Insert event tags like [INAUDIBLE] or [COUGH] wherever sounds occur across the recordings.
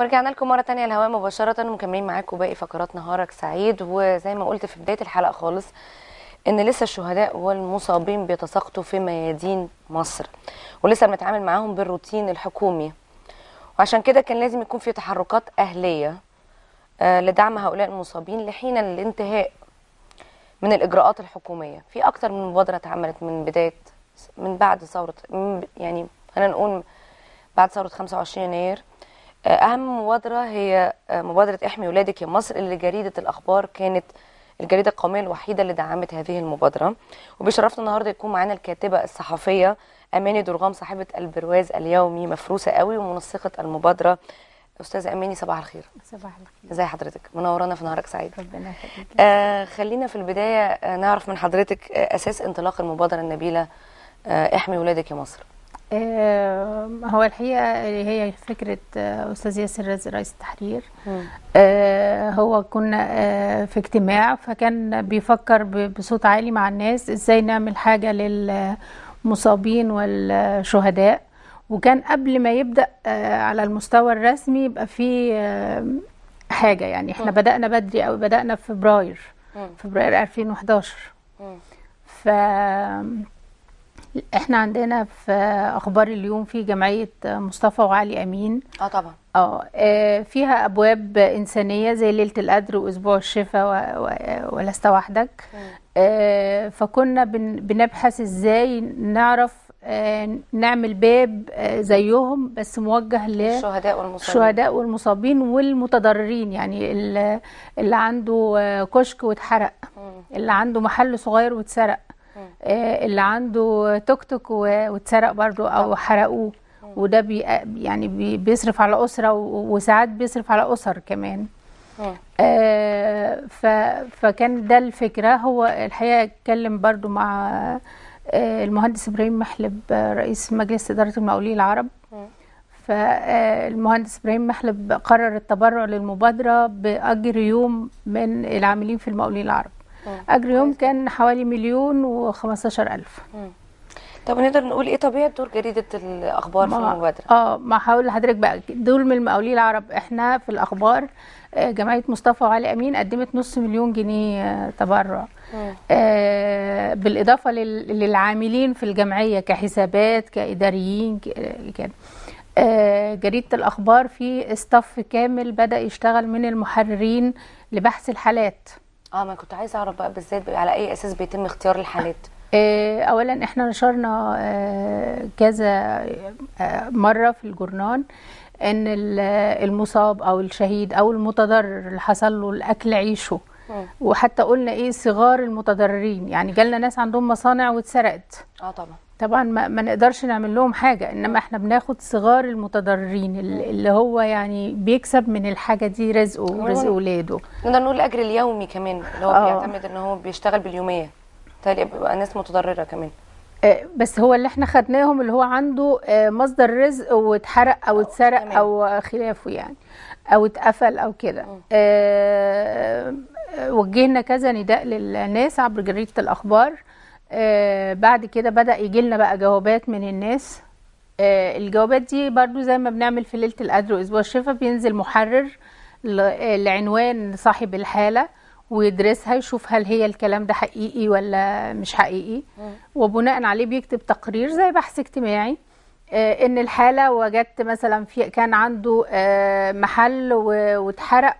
ورجعنا لكم مره تانية الهواء مباشره ومكملين معاكم باقي فقرات نهارك سعيد وزي ما قلت في بدايه الحلقه خالص ان لسه الشهداء والمصابين بيتساقطوا في ميادين مصر ولسه بنتعامل معاهم بالروتين الحكومي وعشان كده كان لازم يكون في تحركات اهليه آه، لدعم هؤلاء المصابين لحين الانتهاء من الاجراءات الحكوميه في اكتر من مبادره اتعملت من بدايه من بعد ثوره يعني خلينا نقول بعد ثوره 25 يناير اهم مبادره هي آه، مبادره احمي ولادك يا مصر اللي جريده الاخبار كانت الجريده القوميه الوحيده اللي دعمت هذه المبادره وبيشرفنا النهارده يكون معانا الكاتبه الصحفيه اماني درغام صاحبه البرواز اليومي مفروسه قوي ومنسقه المبادره استاذه اماني صباح الخير صباح الخير ازي حضرتك منورانا في نهارك سعيد ربنا يخليك آه خلينا في البدايه آه، نعرف من حضرتك آه، اساس انطلاق المبادره النبيله آه احمي ولادك يا مصر هو الحقيقه هي فكره آه، استاذ ياسر رزق رئيس التحرير آه، هو كنا آه، في اجتماع فكان بيفكر بصوت عالي مع الناس ازاي نعمل حاجه للمصابين والشهداء وكان قبل ما يبدا على المستوى الرسمي يبقى في حاجه يعني احنا بدانا بدري قوي بدانا في فبراير فبراير 2011 ف احنا عندنا في اخبار اليوم في جمعيه مصطفى وعلي امين اه طبعا اه, آه، فيها ابواب انسانيه زي ليله القدر واسبوع الشفاء ولست وحدك اه فكنا بنبحث ازاي نعرف آه، نعمل باب آه، زيهم بس موجه للشهداء والمصابين الشهداء والمصابين والمتضررين يعني اللي عنده كشك واتحرق اللي عنده محل صغير واتسرق آه، اللي عنده توك توك واتسرق برضه او حرقوه وده بي آه، يعني بي بيصرف على اسره وساعات بيصرف على اسر كمان آه فكان ده الفكره هو الحقيقه اتكلم برضو مع آه المهندس ابراهيم محلب آه، رئيس مجلس اداره المقاولين العرب فالمهندس ابراهيم محلب قرر التبرع للمبادره باجر يوم من العاملين في المقاولين العرب اجر يوم كان حوالي مليون و15 الف طب نقدر نقول ايه طبيعه دور جريده الاخبار في المبادره اه ما هقول لحضرتك بقى دول من المقاولين العرب احنا في الاخبار آه، جمعيه مصطفى وعلي امين قدمت نص مليون جنيه آه، تبرع آه بالاضافه للعاملين في الجمعيه كحسابات كاداريين كده آه، جريده الاخبار في استاف كامل بدا يشتغل من المحررين لبحث الحالات اه ما كنت عايزه اعرف بقى بالذات على اي اساس بيتم اختيار الحالات آه، اولا احنا نشرنا آه، كذا آه، مره في الجورنال ان المصاب او الشهيد او المتضرر اللي حصل له الاكل عيشه وحتى قلنا ايه صغار المتضررين يعني جالنا ناس عندهم مصانع واتسرقت اه طبعا طبعا ما, ما نقدرش نعمل لهم حاجه انما احنا بناخد صغار المتضررين اللي هو يعني بيكسب من الحاجه دي رزقه ورزق اولاده نقدر نقول الاجر اليومي كمان اللي هو آه. بيعتمد ان هو بيشتغل باليوميه بالتالي بيبقى ناس متضرره كمان آه، بس هو اللي احنا خدناهم اللي هو عنده آه، مصدر رزق واتحرق او اتسرق او خلافه يعني او اتقفل او كده وجهنا كذا نداء للناس عبر جريده الاخبار آه بعد كده بدأ يجي لنا بقى جوابات من الناس آه الجوابات دي برضو زي ما بنعمل في ليلة القدر وأسبوع الشفاء بينزل محرر آه، لعنوان صاحب الحالة ويدرسها يشوف هل هي الكلام ده حقيقي ولا مش حقيقي وبناء عليه بيكتب تقرير زي بحث اجتماعي آه، ان الحاله وجدت مثلا في كان عنده آه، محل واتحرق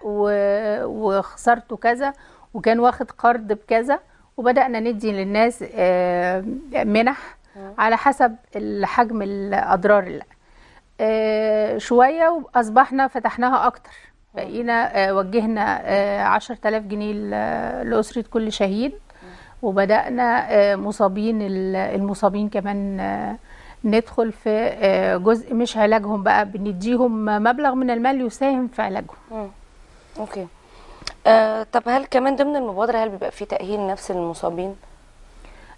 وخسرته كذا وكان واخد قرض بكذا وبدانا ندي للناس آه، منح آه. على حسب حجم الاضرار آه، شويه واصبحنا فتحناها اكتر بقينا وجهنا 10000 جنيه لاسره كل شهيد وبدانا مصابين المصابين كمان ندخل في جزء مش علاجهم بقى بنديهم مبلغ من المال يساهم في علاجهم اوكي آه طب هل كمان ضمن المبادره هل بيبقى في تاهيل نفس للمصابين؟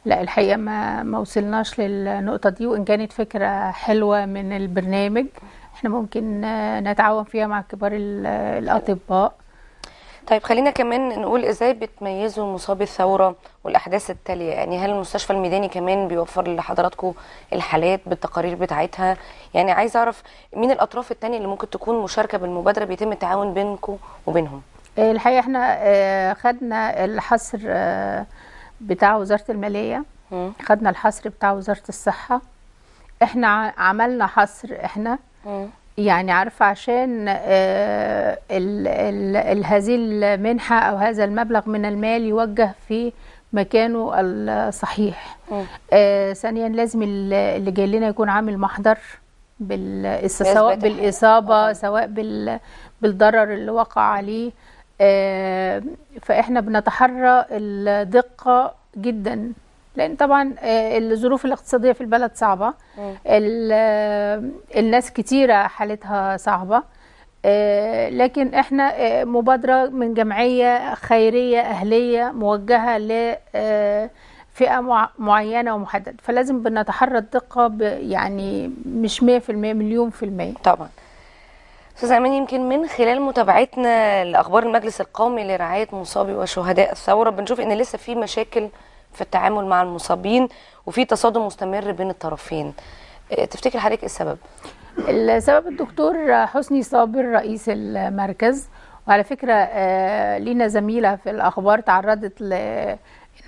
لا الحقيقه ما ما وصلناش للنقطه دي وان كانت فكره حلوه من البرنامج احنا ممكن آه، نتعاون فيها مع كبار الاطباء طيب خلينا كمان نقول ازاي بتميزوا مصابي الثوره والاحداث التاليه يعني هل المستشفى الميداني كمان بيوفر لحضراتكم الحالات بالتقارير بتاعتها يعني عايز اعرف مين الاطراف الثانيه اللي ممكن تكون مشاركه بالمبادره بيتم التعاون بينكم وبينهم آه، الحقيقه احنا آه، خدنا الحصر آه، بتاع وزاره الماليه خدنا الحصر بتاع وزاره الصحه احنا عملنا حصر احنا يعني عارفه عشان هذه المنحه او هذا المبلغ من المال يوجه في مكانه الصحيح ثانيا لازم اللي جاي لنا يكون عامل محضر سواء بالاصابه سواء بالضرر اللي وقع عليه آه، فاحنا بنتحرى الدقه جدا لان طبعا آه، الظروف الاقتصاديه في البلد صعبه آه، الناس كتيره حالتها صعبه لكن احنا مبادره من جمعيه خيريه اهليه موجهه ل فئه معينه ومحدده فلازم بنتحرى الدقه يعني مش 100% مليون في المية طبعا استاذ امين يمكن من خلال متابعتنا لاخبار المجلس القومي لرعايه مصابي وشهداء الثوره بنشوف ان لسه في مشاكل في التعامل مع المصابين وفي تصادم مستمر بين الطرفين آه، تفتكر حضرتك ايه السبب السبب الدكتور حسني صابر رئيس المركز وعلى فكره آه، لينا زميله في الاخبار تعرضت ل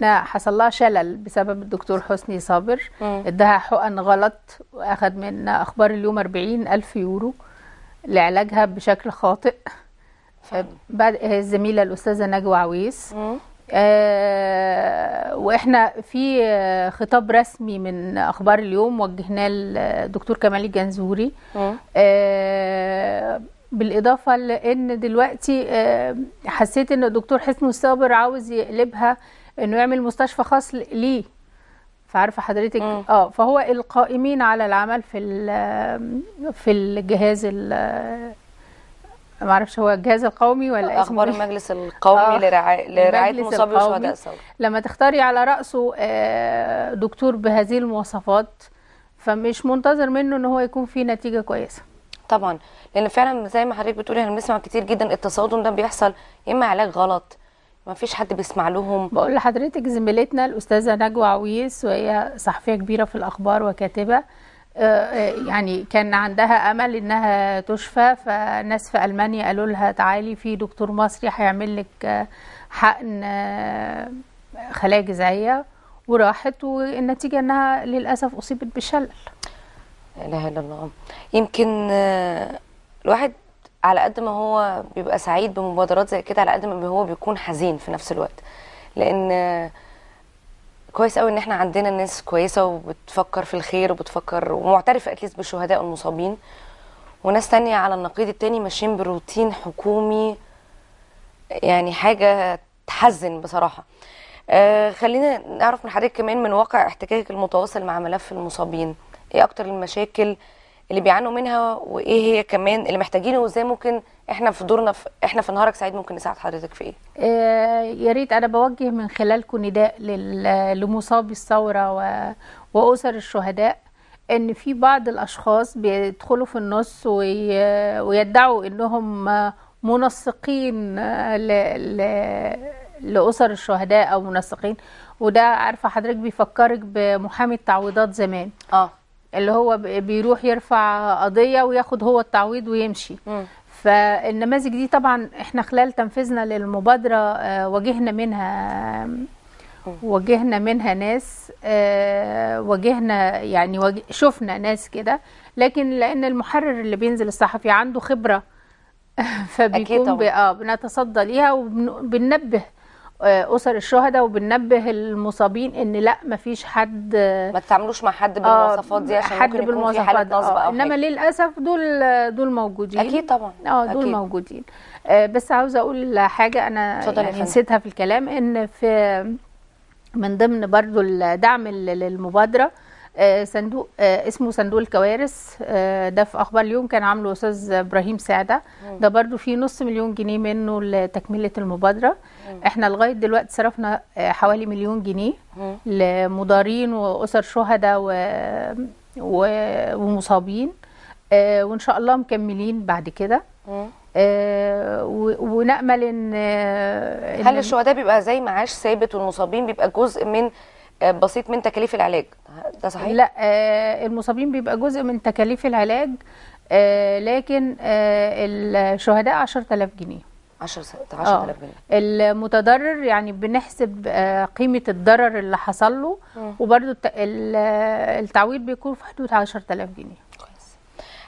انها حصل لها شلل بسبب الدكتور حسني صابر ادها حقن غلط واخد من اخبار اليوم 40 الف يورو لعلاجها بشكل خاطئ بعد الزميله الاستاذه نجوى عويس آه واحنا في خطاب رسمي من اخبار اليوم وجهناه للدكتور كمال الجنزوري آه بالاضافه لان دلوقتي آه، حسيت ان الدكتور حسن الصابر عاوز يقلبها انه يعمل مستشفى خاص ليه فعارفه حضرتك اه فهو القائمين على العمل في في الجهاز ما اعرفش هو الجهاز القومي ولا آه، اخبار اسمه المجلس القومي آه لرعايه لرعايه مصابي شهداء الثوره لما تختاري على راسه آه، دكتور بهذه المواصفات فمش منتظر منه ان هو يكون في نتيجه كويسه طبعا لان فعلا زي ما حضرتك بتقولي احنا بنسمع كتير جدا التصادم ده بيحصل يا اما علاج غلط ما فيش حد بيسمع لهم بقول لحضرتك زميلتنا الاستاذه نجوى عويس وهي صحفيه كبيره في الاخبار وكاتبه آه، آه، يعني كان عندها امل انها تشفى فناس في المانيا قالوا لها تعالي في دكتور مصري هيعمل لك آه، حقن خلايا جذعيه وراحت والنتيجه انها للاسف اصيبت بشلل لا اله الا الله يمكن الواحد على قد ما هو بيبقى سعيد بمبادرات زي كده على قد ما هو بيكون حزين في نفس الوقت لان كويس قوي ان احنا عندنا ناس كويسه وبتفكر في الخير وبتفكر ومعترفه اتليست بالشهداء والمصابين وناس تانية على النقيض التاني ماشيين بروتين حكومي يعني حاجه تحزن بصراحه آه خلينا نعرف من حضرتك كمان من واقع احتكاكك المتواصل مع ملف المصابين ايه اكتر المشاكل اللي بيعانوا منها وايه هي كمان اللي محتاجينه وازاي ممكن احنا في دورنا في احنا في نهارك سعيد ممكن نساعد حضرتك في ايه؟ آه يا ريت انا بوجه من خلالكم نداء لمصابي الثوره واسر الشهداء ان في بعض الاشخاص بيدخلوا في النص ويدعوا انهم منسقين آه، لاسر الشهداء او منسقين وده عارفه حضرتك بيفكرك بمحامي التعويضات زمان اه اللي هو بيروح يرفع قضيه وياخد هو التعويض ويمشي م. فالنماذج دي طبعا احنا خلال تنفيذنا للمبادره آه، واجهنا منها واجهنا منها ناس آه، واجهنا يعني شفنا ناس كده لكن لان المحرر اللي بينزل الصحفي عنده خبره [LAUGHS] فبيكون اه بنتصدى ليها وبننبه آه، اسر الشهداء وبننبه المصابين ان لا مفيش حد ما تتعاملوش مع حد بالمواصفات دي آه، عشان حد ممكن يكون في حاله نصب آه، او انما للاسف دول دول موجودين اكيد طبعا اه دول أكيد. موجودين بس عاوزه اقول حاجه انا يعني نسيتها في الكلام ان في من ضمن برضو الدعم للمبادره آه، صندوق آه، اسمه صندوق الكوارث آه، ده في اخبار اليوم كان عامله استاذ ابراهيم سعده ده برده فيه نص مليون جنيه منه لتكمله المبادره احنا لغايه دلوقتي صرفنا حوالي مليون جنيه لمضارين واسر شهداء و... و... ومصابين وان شاء الله مكملين بعد كده آه ونامل ان هل الشهداء بيبقى زي معاش ثابت والمصابين بيبقى جزء من آه، بسيط من تكاليف العلاج ده صحيح لا آه، المصابين بيبقى جزء من تكاليف العلاج آه، لكن الشهداء 10000 جنيه 10000 جنيه المتضرر يعني بنحسب قيمه الضرر اللي حصل له وبرده التعويض بيكون في حدود 10000 جنيه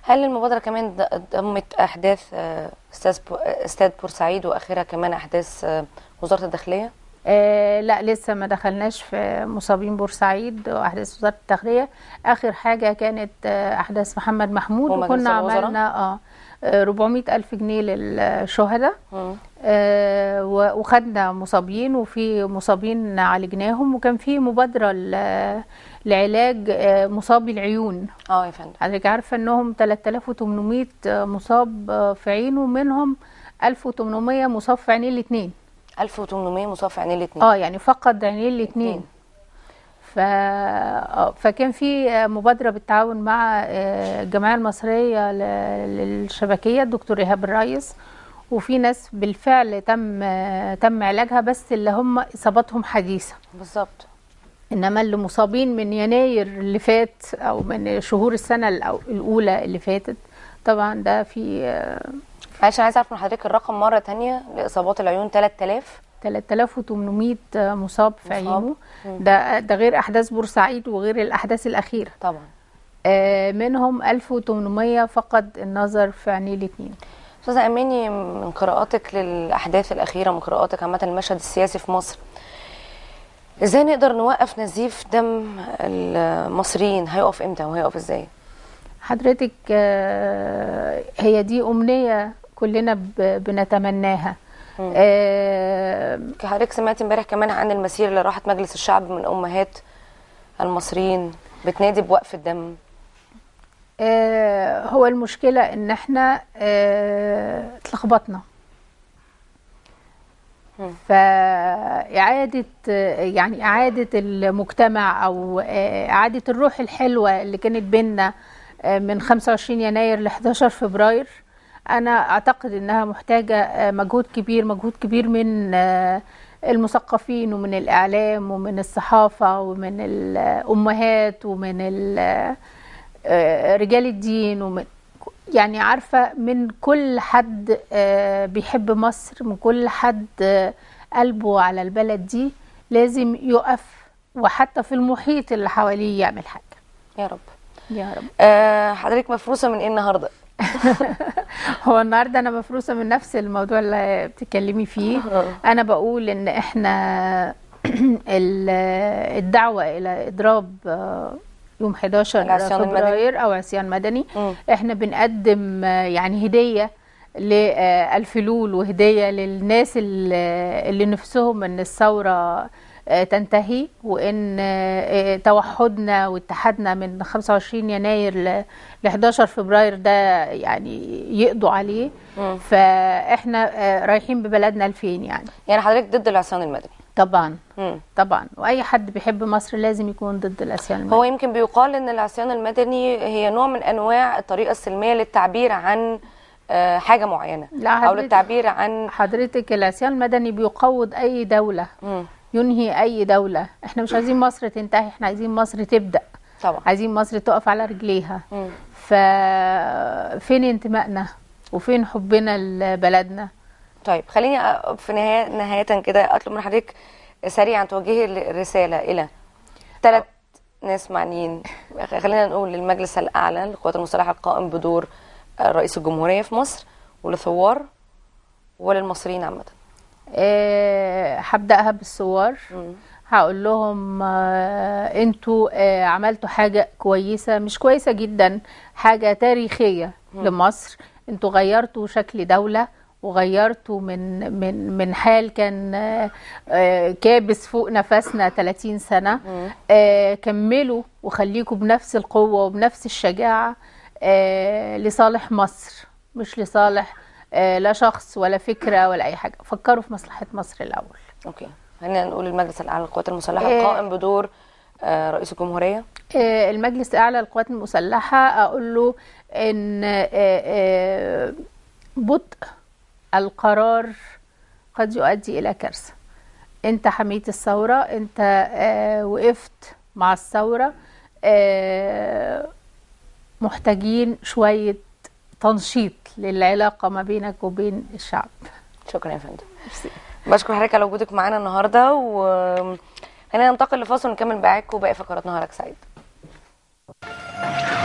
هل المبادره كمان ضمت احداث استاذ بورسعيد واخرها كمان احداث وزاره الداخليه آه، لا لسه ما دخلناش في مصابين بورسعيد واحداث وزاره الداخليه اخر حاجه كانت آه، احداث محمد محمود وكنا عملنا اه 400 آه، ألف جنيه للشهداء آه وخدنا مصابين وفي مصابين عالجناهم وكان في مبادرة لعلاج مصابي العيون اه يا فندم حضرتك عارفة انهم 3800 مصاب في عينه منهم 1800 مصاب في عينين الاثنين 1800 مصاب في عينيه الاثنين اه يعني فقد عينيه الاثنين ف... آه، فكان في مبادره بالتعاون مع آه، الجمعيه المصريه للشبكيه الدكتور ايهاب الريس وفي ناس بالفعل تم آه، تم علاجها بس اللي هم اصاباتهم حديثه بالظبط انما اللي مصابين من يناير اللي فات او من شهور السنه الاولى اللي فاتت طبعا ده في معلش انا عايزه اعرف من حضرتك الرقم مره ثانيه لاصابات العيون 3000 3800 آه، مصاب في عيونه ده ده غير احداث بورسعيد وغير الاحداث الاخيره طبعا آه منهم 1800 فقد النظر في عينيه الاثنين استاذه اماني من قراءاتك للاحداث الاخيره من قراءاتك عامه المشهد السياسي في مصر ازاي نقدر نوقف نزيف دم المصريين هيقف امتى وهيقف ازاي حضرتك آه، هي دي امنيه كلنا بنتمناها آه حضرتك سمعت امبارح كمان عن المسير اللي راحت مجلس الشعب من امهات المصريين بتنادي بوقف الدم آه هو المشكله ان احنا آه اتلخبطنا فإعادة يعني إعادة المجتمع أو آه، إعادة الروح الحلوة اللي كانت بينا آه، من 25 يناير ل 11 فبراير انا اعتقد انها محتاجه آه، مجهود كبير مجهود كبير من آه، المثقفين ومن الاعلام ومن الصحافه ومن الامهات ومن آه، رجال الدين ومن يعني عارفه من كل حد بيحب مصر من كل حد قلبه على البلد دي لازم يقف وحتى في المحيط اللي حواليه يعمل حاجه يا رب يا رب أه حضرتك مفروسه من ايه النهارده [LAUGHS] هو النهارده انا مفروسه من نفس الموضوع اللي بتتكلمي فيه انا بقول ان احنا [CLEARS THROAT] الدعوه الى اضراب آه، يوم 11 فبراير او عصيان مدني م. احنا بنقدم آه، يعني هديه للفلول آه، وهديه للناس اللي نفسهم ان الثوره آه، تنتهي وان آه، آه، توحدنا واتحادنا من 25 يناير ل 11 فبراير ده يعني يقضوا عليه فاحنا رايحين ببلدنا لفين يعني يعني حضرتك ضد العصيان المدني طبعا مم. طبعا واي حد بيحب مصر لازم يكون ضد العصيان المدني هو يمكن بيقال ان العصيان المدني هي نوع من انواع الطريقه السلميه للتعبير عن حاجه معينه لا او للتعبير عن حضرتك العصيان المدني بيقوض اي دوله مم. ينهي اي دوله احنا مش عايزين مصر تنتهي احنا عايزين مصر تبدا طبعا عايزين مصر تقف على رجليها ففين انتمائنا وفين حبنا لبلدنا طيب خليني في نهايه نهايه كده اطلب من حضرتك سريعا توجهي الرساله الى ثلاث ناس معنيين خلينا نقول للمجلس الاعلى للقوات المسلحه القائم بدور آه، رئيس الجمهوريه في مصر ولثوار وللمصريين عامه آه، هبداها بالصور هقول لهم آه، انتوا آه، عملتوا حاجه كويسه مش كويسه جدا حاجه تاريخيه لمصر انتوا غيرتوا شكل دوله وغيرته من من من حال كان كابس فوق نفسنا 30 سنه كملوا وخليكوا بنفس القوه وبنفس الشجاعه لصالح مصر مش لصالح آه، لا شخص ولا فكره ولا اي حاجه فكروا في مصلحه مصر الاول اوكي خلينا نقول المجلس الاعلى للقوات المسلحه إيه قائم بدور آه، رئيس الجمهوريه إيه المجلس الاعلى للقوات المسلحه اقول له ان آه، بطء القرار قد يؤدي الى كارثه انت حميت الثوره انت وقفت مع الثوره محتاجين شويه تنشيط للعلاقه ما بينك وبين الشعب شكرا يا فندم بشكر حضرتك على وجودك معانا النهارده خلينا ننتقل لفاصل ونكمل معاكم باقي فقرات نهارك سعيد